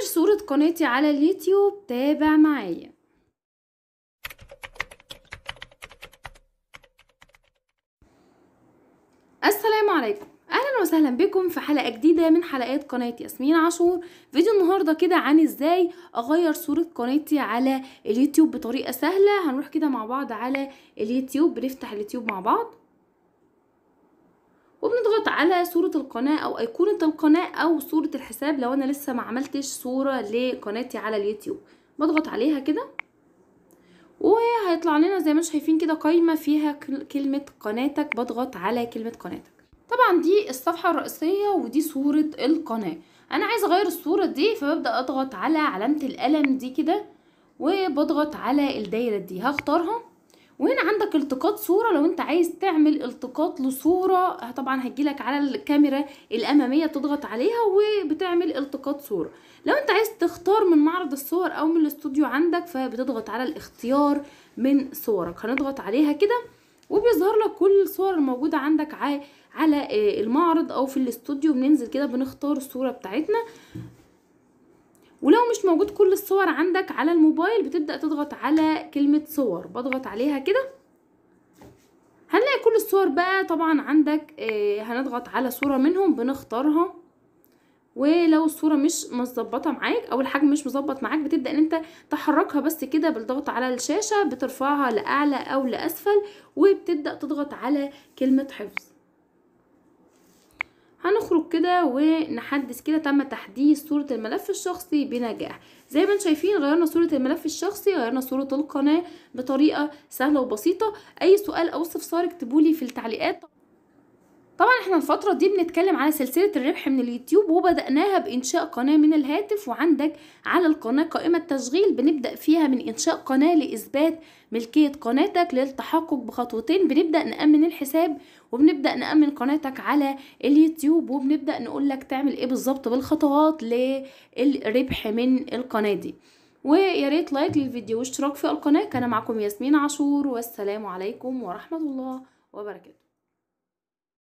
غير صورة قناتي على اليوتيوب تابع معايا السلام عليكم اهلا وسهلا بكم في حلقه جديده من حلقات قناه ياسمين عاشور فيديو النهارده كده عن ازاي اغير صوره قناتي على اليوتيوب بطريقه سهله هنروح كده مع بعض على اليوتيوب بنفتح اليوتيوب مع بعض وبنضغط على صورة القناة أو أيقونة القناة أو صورة الحساب لو أنا لسه ما عملتش صورة لقناتي على اليوتيوب بضغط عليها كده وهيطلع لنا زي ما انتم شايفين كده قايمة فيها كلمة قناتك بضغط على كلمة قناتك طبعا دي الصفحة الرئيسية ودي صورة القناة أنا عايزة أغير الصورة دي فببدأ أضغط على علامة القلم دي كده وبضغط على الدايرة دي هختارها وهنا عندك التقاط صورة لو انت عايز تعمل التقاط لصورة طبعا هتجيلك على الكاميرا الامامية تضغط عليها وبتعمل التقاط صورة لو انت عايز تختار من معرض الصور او من الاستوديو عندك فبتضغط على الاختيار من صورك هنضغط عليها كده وبيظهر لك كل الصور الموجودة عندك على آه، المعرض او في الاستوديو بننزل كده بنختار الصورة بتاعتنا ولو مش موجود كل الصور عندك على الموبايل بتبدأ تضغط على كلمة صور بضغط عليها كده هنلاقي كل الصور بقى طبعا عندك آه، هنضغط على صورة منهم بنختارها ولو الصورة مش مظبطة معاك او الحجم مش مظبط معاك بتبدأ ان انت تحركها بس كده بالضغط على الشاشة بترفعها لأعلى او لأسفل وبتبدأ تضغط على كلمة حفظ هنخرج كده ونحدث كده تم تحديث صورة الملف الشخصي بنجاح زي ما انتم شايفين غيرنا صورة الملف الشخصي غيرنا صورة القناة بطريقة سهلة وبسيطة اي سؤال او استفسار اكتبولي في التعليقات طبعا احنا الفترة دي بنتكلم على سلسلة الربح من اليوتيوب وبدأناها بإنشاء قناة من الهاتف وعندك على القناة قائمة تشغيل بنبدأ فيها من إنشاء قناة لإثبات ملكية قناتك للتحقق بخطوتين بنبدأ نأمن الحساب وبنبدأ نأمن قناتك على اليوتيوب وبنبدأ نقولك تعمل إيه بالظبط بالخطوات للربح من القناة دي ويا ريت لايك للفيديو واشتراك في القناة كان معكم ياسمين عاشور والسلام عليكم ورحمة الله وبركاته